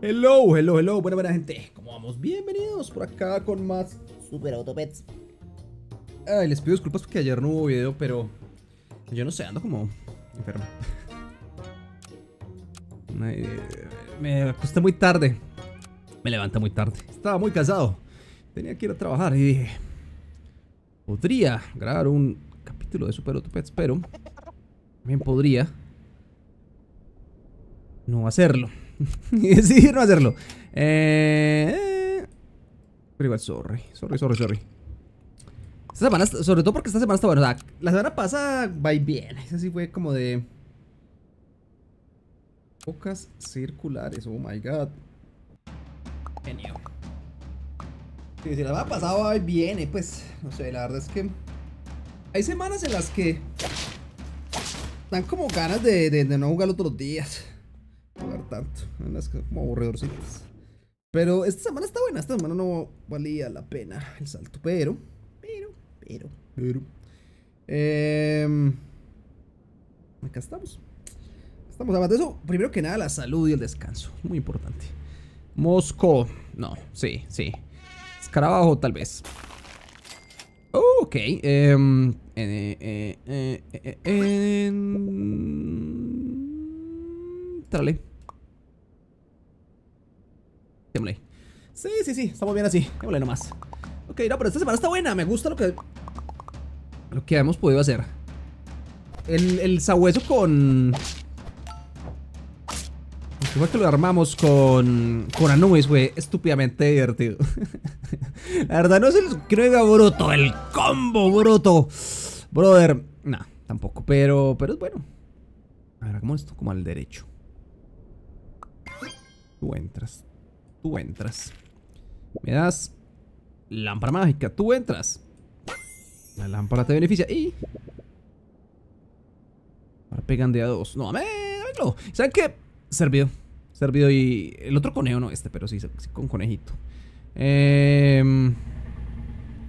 Hello, hello, hello, buena, buena gente. ¿Cómo vamos? Bienvenidos por acá con más Super Autopets. Ay, les pido disculpas porque ayer no hubo video, pero yo no sé, ando como enfermo. Me acosté muy tarde. Me levanté muy tarde. Estaba muy cansado tenía que ir a trabajar y dije, podría grabar un capítulo de Super Otopets, pero también podría no hacerlo. y decidir no hacerlo. Eh, pero igual, sorry, sorry, sorry, sorry. Esta semana, sobre todo porque esta semana está buena, O sea, la semana pasada va bien. Esa sí fue como de... Pocas circulares, oh my god. Genio si la ha pasado bien viene, eh, pues. No sé, la verdad es que. Hay semanas en las que. Dan como ganas de, no jugar otros días. Jugar tanto. En las que como aburridorcitas. Pero esta semana está buena. Esta semana no valía la pena el salto. Pero. Pero. Pero. Pero. Eh, acá estamos. Estamos hablando de eso. Primero que nada, la salud y el descanso. Muy importante. Moscú. No, sí, sí. Escarabajo, tal vez. Oh, ok. Eh, eh, eh, eh, Démosle. Sí, sí, sí. Estamos bien así. Démosle nomás. Ok, no, pero esta semana está buena. Me gusta lo que... Lo que hemos podido hacer. El, el sabueso con... Igual que lo armamos con, con Anubis, güey. Estúpidamente divertido. La verdad, no se les crea bruto. El combo bruto. Brother. No, tampoco. Pero, pero es bueno. A ver, es esto como al derecho. Tú entras. Tú entras. Me das lámpara mágica. Tú entras. La lámpara te beneficia. Y. Ahora pegan de a dos. No, amén. ¿Saben qué? Servido servido. Y el otro conejo, no este, pero sí, con conejito. Eh,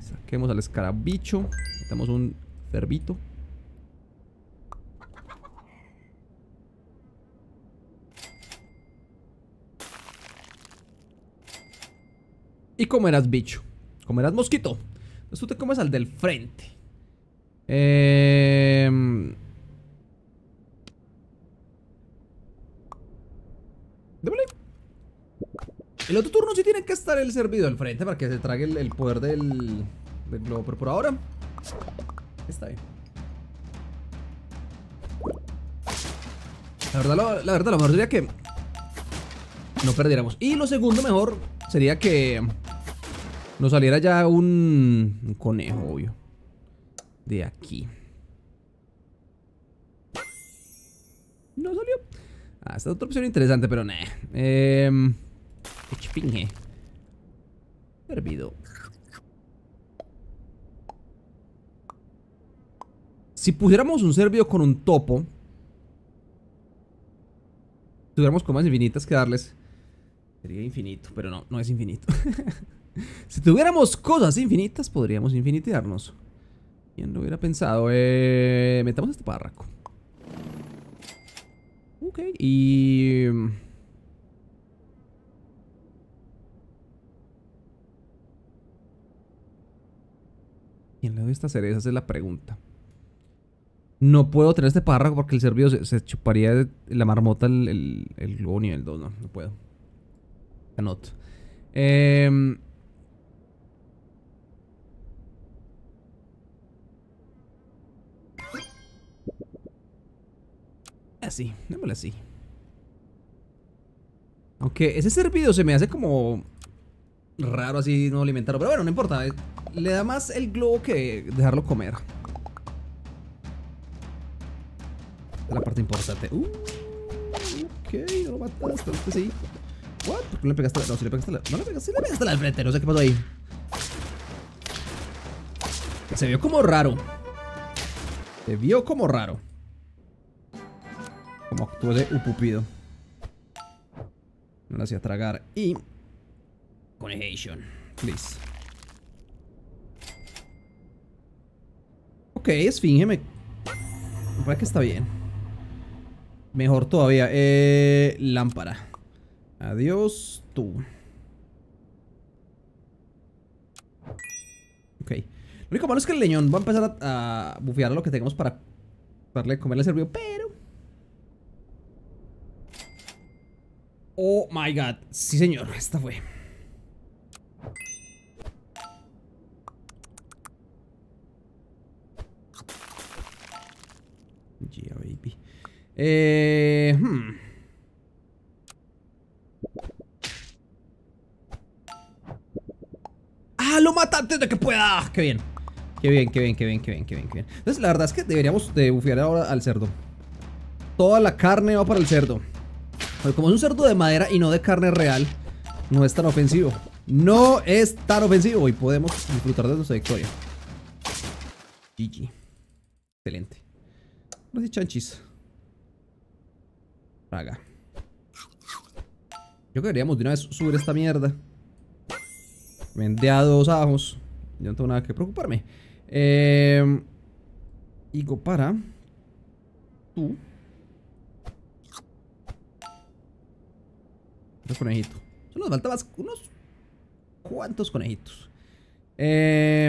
saquemos al escarabicho. Metemos un cervito. Y comerás bicho. Comerás mosquito. Entonces tú te comes al del frente. Eh... El otro turno sí tiene que estar el servidor al frente para que se trague el, poder del, globo. Pero por ahora está bien. La verdad, la verdad, lo mejor sería que no perdiéramos. Y lo segundo mejor sería que nos saliera ya un, un conejo, obvio. De aquí. No salió. Ah, esta es otra opción interesante, pero nah. Eh... Servido Servido. Si pusiéramos un servido con un topo, tuviéramos comas infinitas que darles, sería infinito, pero no, no es infinito. si tuviéramos cosas infinitas, podríamos infinitearnos. ¿Quién lo hubiera pensado? Eh, metamos este párraco. Ok, y... quién le esta estas Esa Es la pregunta. No puedo tener este párrafo porque el servidor se, chuparía la marmota el, el, el globo nivel 2. No, no puedo. Cannot. Eh... Em, así, démosle así. Aunque ese servidor se me hace como raro así no alimentarlo. Pero bueno, no importa. Eh, le da más el globo que dejarlo comer. La parte importante. Uh, ok, no lo mataste, Este sí. What? ¿Por qué no le pegaste la... No, si le pegaste la... No le pegaste, le pegaste la al frente, no sé qué pasó ahí. Se vio como raro. Se vio como raro. Como actuó de upupido. No la hacía tragar. Y Connection, please. Ok, Esfinge me... Parece que está bien. Mejor todavía. Eh, lámpara. Adiós, tú. Ok. Lo único malo es que el leñón va a empezar a, a bufear lo que tengamos para darle comerle servido, pero... Oh my god. Sí, señor. Esta fue. Yeah, baby. Eh, hmm. ¡Ah, lo mata antes de que pueda! Ah, ¡Qué bien! Qué bien, qué bien, qué bien, qué bien, qué bien, Entonces, la verdad es que deberíamos de ahora al cerdo. Toda la carne va para el cerdo. como es un cerdo de madera y no de carne real, no es tan ofensivo. No es tan ofensivo y podemos disfrutar de nuestra victoria. GG. Excelente. No chanchis. Raga Yo queríamos de una vez subir esta mierda. Vende a dos ajos. Yo no tengo nada que preocuparme. Eh, para. Tú. Los conejitos. Solo nos faltaban unos cuantos conejitos. Eh,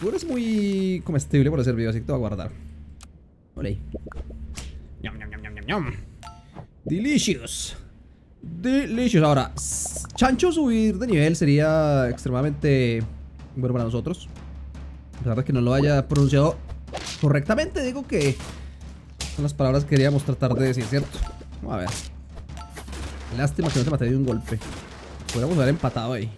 tú eres muy comestible por hacer video, así que te voy a guardar. Por ahí. Yum, yum, yum, Delicious. Delicious. Ahora, Chancho subir de nivel sería extremadamente bueno para nosotros. A pesar que no lo haya pronunciado correctamente, digo que son las palabras que queríamos tratar de decir, ¿cierto? Vamos a ver. Lástima que no te maté de un golpe. Podríamos haber empatado ahí.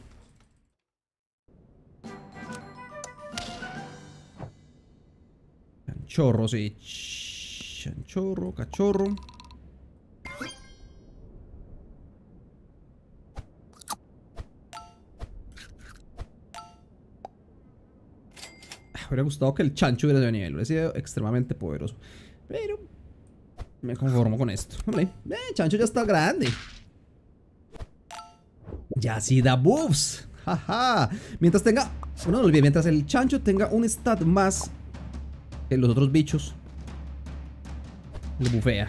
Chorro, sí. Chanchorro, cachorro. Hubiera gustado que el chancho hubiera sido nivel. Hubiera sido extremadamente poderoso. Pero me conformo con esto. Eh, chancho ya está grande. Ya sí da buffs. Jaja. Mientras tenga... No, no olvide mientras el chancho tenga un stat más los otros bichos lo bufea.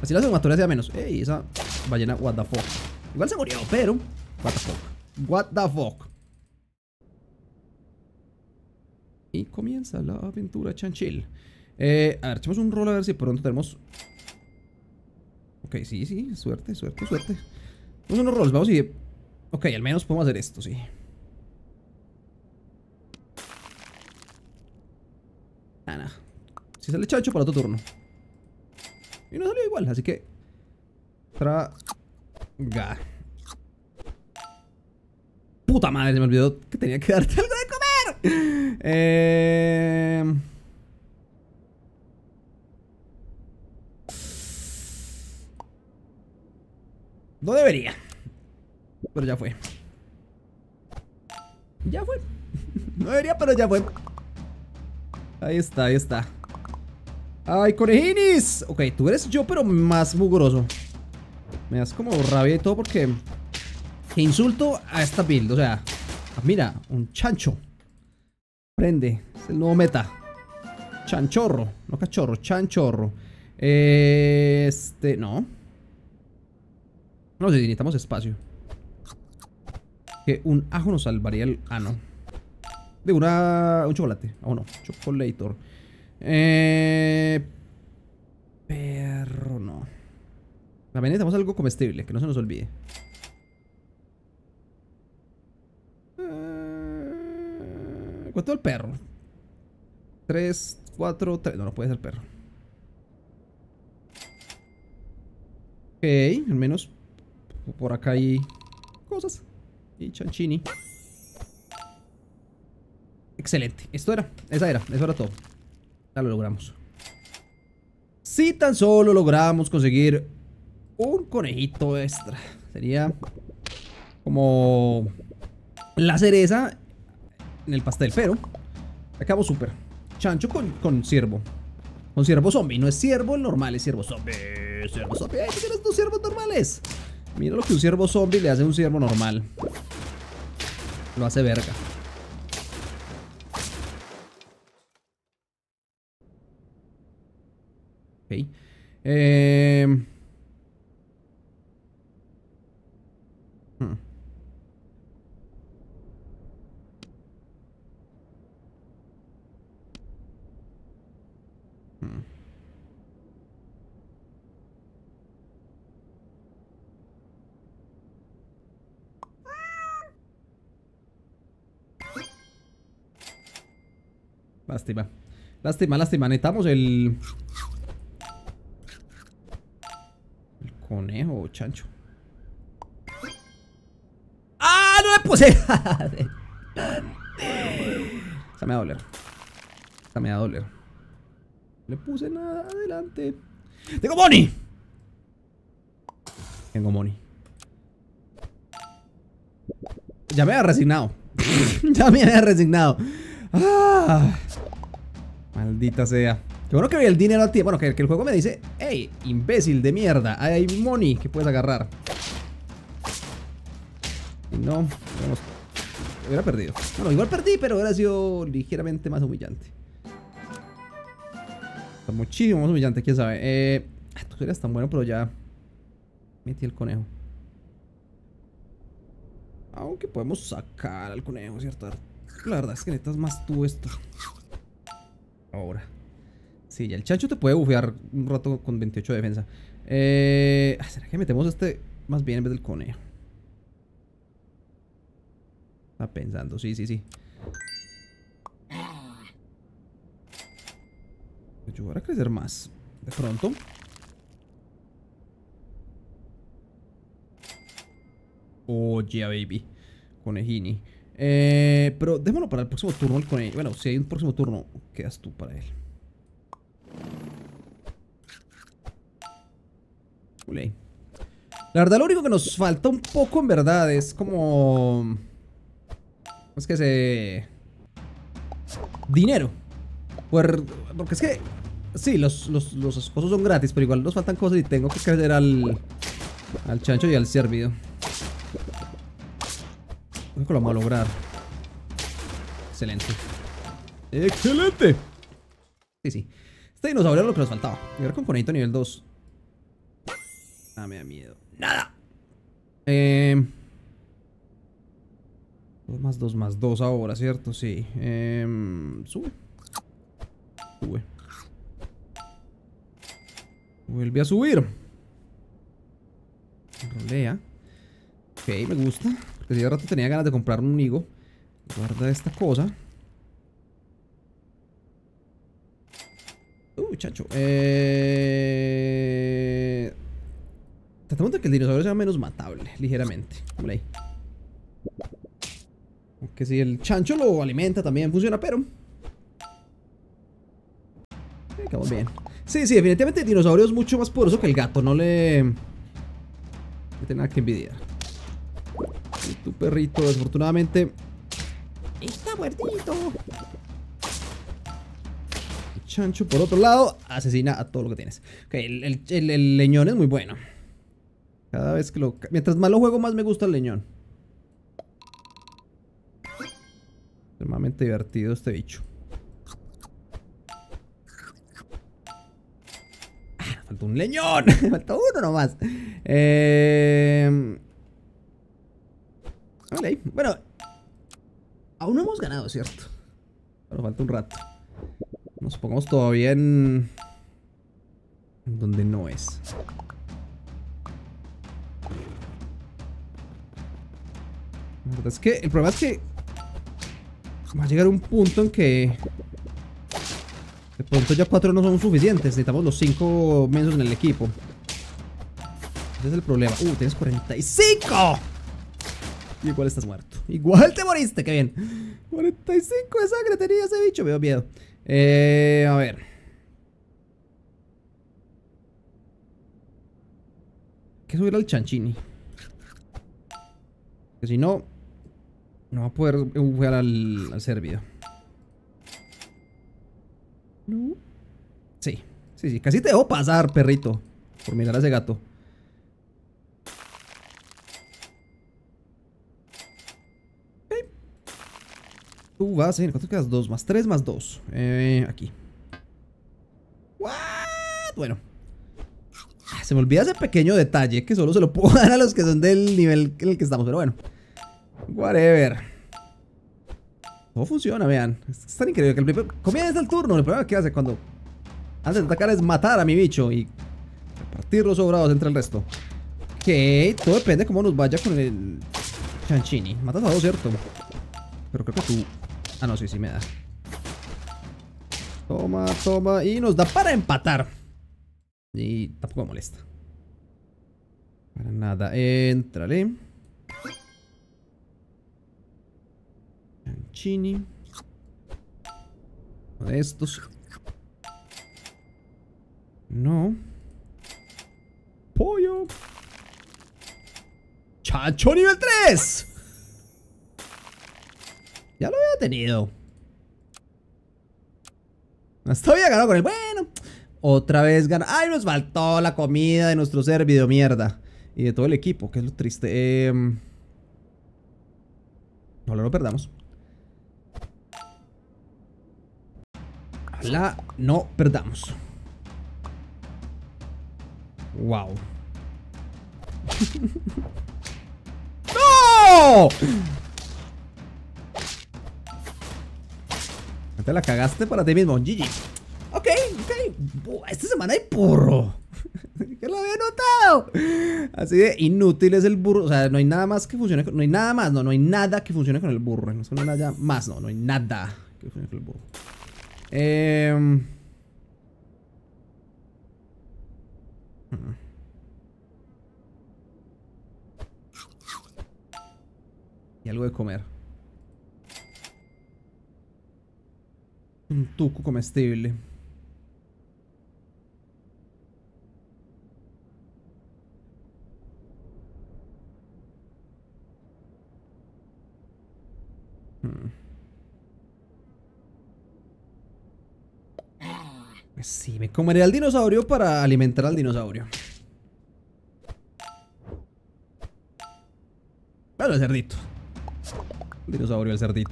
Así las de sea menos. Ey, esa ballena, what the fuck. Igual se murió, pero. What the fuck. What the fuck. Y comienza la aventura chanchil. Eh, a ver, echemos un rol a ver si pronto tenemos. Ok, sí, sí, suerte, suerte, suerte. Vamos unos rolls, vamos y. Ok, al menos podemos hacer esto, sí. Si sale chacho, para tu turno. Y no salió igual, así que... Traga. Puta madre, se me olvidó que tenía que darte algo de comer. Eh... No debería. Pero ya fue. Ya fue. No debería, pero ya fue. Ahí está, ahí está. ¡Ay, corejinis! Ok, tú eres yo, pero más mugroso. Me das como rabia y todo porque... insulto a esta build, o sea... Ah, mira, un chancho. Prende, es el nuevo meta. Chanchorro, no cachorro, chanchorro. Este, no. No sé, necesitamos espacio. Que un ajo nos salvaría el... ano ah, no de una, un chocolate. Ah, oh, no, chocolator. Eh, perro, no. También necesitamos algo comestible, que no se nos olvide. Eh, ¿Cuánto el perro? 3, 4, 3. No, no puede ser perro. Ok, al menos por acá hay cosas. Y chanchini. Excelente. Esto era. Esa era. Eso era todo. Ya lo logramos. Si tan solo logramos conseguir un conejito extra. Sería como la cereza en el pastel. Pero acabo súper. Chancho con, con ciervo. Con ciervo zombie. No es ciervo normal, es ciervo zombie. Ciervo zombie. ¡Ay, tienes dos ciervos normales! Mira lo que un ciervo zombie le hace a un ciervo normal. Lo hace verga. Okay, Eh... Lástima. Lástima, lástima. Necesitamos el... conejo o chancho. ¡Ah! ¡No le puse! Esa me va a doler. Esa me va a doler. No le puse nada adelante. ¡Tengo money! Tengo money. Ya me había resignado. ya me había resignado. Ah, maldita sea. Yo bueno que el dinero a ti. Bueno, que, el juego me dice, Ey, imbécil de mierda, hay money que puedes agarrar. no, Hubiera perdido. Bueno, igual perdí, pero hubiera sido ligeramente más humillante. Está muchísimo más humillante, quién sabe. Eh, ah, tú serías tan bueno, pero ya metí el conejo. Aunque podemos sacar al conejo, ¿cierto? La verdad es que necesitas más tú esto. Ahora. Sí, ya el chancho te puede bufear un rato con 28 de defensa. Eh, ah, que metemos este más bien en vez del conejo? Está pensando, sí, sí, sí. Ayudar pues a crecer más. De pronto. Oh, yeah, baby. Conejini. Eh, pero démoslo para el próximo turno el conejo. Bueno, si hay un próximo turno, quedas tú para él. La verdad, lo único que nos falta un poco, en verdad, es como... Es que se... Dinero. Porque es que... Sí, los, los, esposos son gratis, pero igual nos faltan cosas y tengo que crecer al... Al chancho y al servido. Creo que lo vamos a lograr. Excelente. ¡Excelente! Sí, sí. Este dinosaurio era lo que nos faltaba. ahora con Conejito nivel 2 me da miedo. ¡Nada! Eh, em, 2 más 2 más 2 ahora, ¿cierto? Sí. Eh, sube. Sube. Vuelve a subir. Rolea. Ok, me gusta. Porque si de rato tenía ganas de comprar un higo. Guarda esta cosa. Uh, chacho. Eh... Tratamos de que el dinosaurio sea menos matable, ligeramente. Aunque si el chancho lo alimenta también funciona, pero... Eh, bien. Sí, sí, definitivamente el dinosaurio es mucho más poderoso que el gato. No le... No tiene nada que envidiar. Y tu perrito, desafortunadamente... Está muertito. Chancho, por otro lado, asesina a todo lo que tienes. Ok, el leñón es muy bueno. Cada vez que lo... Mientras más lo juego, más me gusta el leñón. Extremadamente divertido este bicho. Ah, falta un leñón. falta uno nomás. Eh... Vale. Bueno. Aún no hemos ganado, ¿cierto? Pero falta un rato. Nos pongamos todavía en... Donde no es. Es que el problema es que va a llegar un punto en que de pronto ya cuatro no son suficientes. Necesitamos los cinco menos en el equipo. Ese es el problema. Uh, tienes 45. Y igual estás muerto. Igual te moriste, qué bien. 45 de sangre tenía ese bicho. Me da miedo. Eh, a ver. Hay que subir al chanchini. Que si no, no va a poder jugar al, servidor. No. Sí, sí, sí. Casi te debo pasar, perrito. Por mirar a ese gato. Tú vas ir. ¿Cuánto quedas? Dos más tres más dos. Eh, aquí. Bueno. Ah, se me olvida ese pequeño detalle que solo se lo puedo dar a los que son del nivel en el que estamos. Pero bueno. Whatever. Todo funciona, vean. Es tan increíble que el primer... Comienza el turno. El problema que hace cuando... Antes de atacar es matar a mi bicho y... Partir los sobrados entre el resto. Ok, todo depende de cómo nos vaya con el... Chanchini. Matas a dos, ¿cierto? Pero creo que tú... Ah, no, sí, sí me da. Toma, toma. Y nos da para empatar. Y tampoco molesta. Para nada. Entrale. Chini. estos. No. Pollo. Chacho nivel 3. Ya lo había tenido. Hasta había ganado con el... Bueno. Otra vez ganó ¡Ay, nos faltó la comida de nuestro ser mierda! Y de todo el equipo, que es lo triste. Eh... No, lo perdamos. La no perdamos. Wow. ¡No! Te la cagaste para ti mismo, GG. Ok, ok. Esta semana hay burro. que lo había notado. Así de inútil es el burro. O sea, no hay nada más que funcione con. No hay nada más, no, no hay nada que funcione con el burro. No hay nada más, no, no hay nada que funcione con el burro. Em, y algo de comer. Un tuco comestible. Hmm. Sí, me comeré al dinosaurio para alimentar al dinosaurio. Bueno, el cerdito. dinosaurio, el cerdito.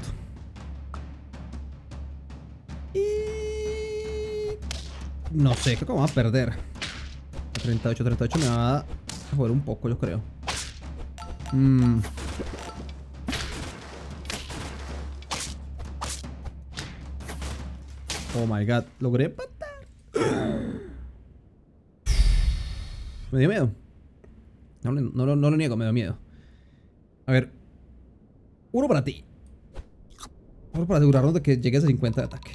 Y... No sé, ¿cómo que vamos a perder. 38, 38 me va a joder un poco, yo creo. Mmm... Oh my god, logré me dio miedo. No, lo niego, me dio miedo. A ver. Uno para ti. Uno para asegurarnos de que llegues a 50 de ataque.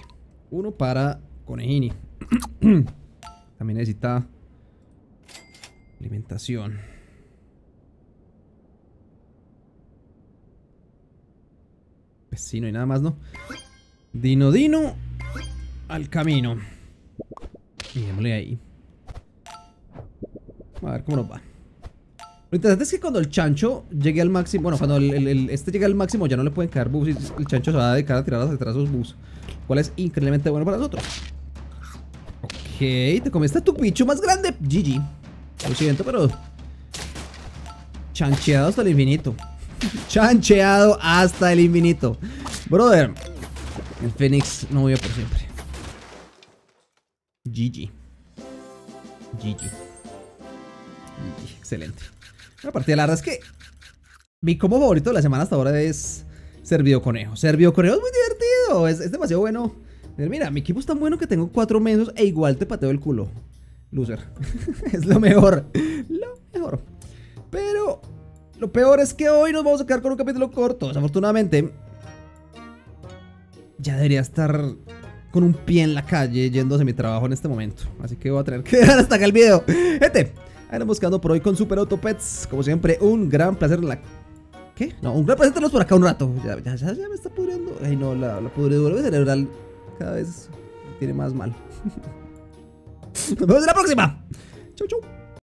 Uno para Conejini. También necesita alimentación. Vecino y nada más, ¿no? Dino Dino al camino. Démosle ahí. A ver cómo nos va. Lo interesante es que cuando el chancho llegue al máximo... Bueno, cuando este llegue al máximo ya no le pueden caer bus el chancho se va a dedicar a tirar hacia atrás sus bus. Cual es increíblemente bueno para nosotros. Ok, te comiste a tu picho más grande. GG. Lo siento, pero... Chancheado hasta el infinito. Chancheado hasta el infinito. Brother, el Fénix no a por siempre. GG. GG. GG. Excelente. Una partida, la verdad es que mi combo favorito de la semana hasta ahora es Servio Conejo. Servio Conejo es muy divertido, es, demasiado bueno. Mira, mi equipo es tan bueno que tengo cuatro mesos e igual te pateo el culo. Loser. es lo mejor. Lo mejor. Pero lo peor es que hoy nos vamos a quedar con un capítulo corto. Desafortunadamente, ya debería estar con un pie en la calle yendo hacia mi trabajo en este momento. Así que voy a tener que dejar hasta acá el video. Gente, iremos buscando por hoy con Super Auto Pets. Como siempre, un gran placer la... ¿Qué? No, un gran placer tenerlos por acá un rato. Ya, ya, ya, me está pudriendo. Ay, no, la, la pudridura cerebral cada vez tiene más mal. Nos vemos en la próxima. Chau, chau.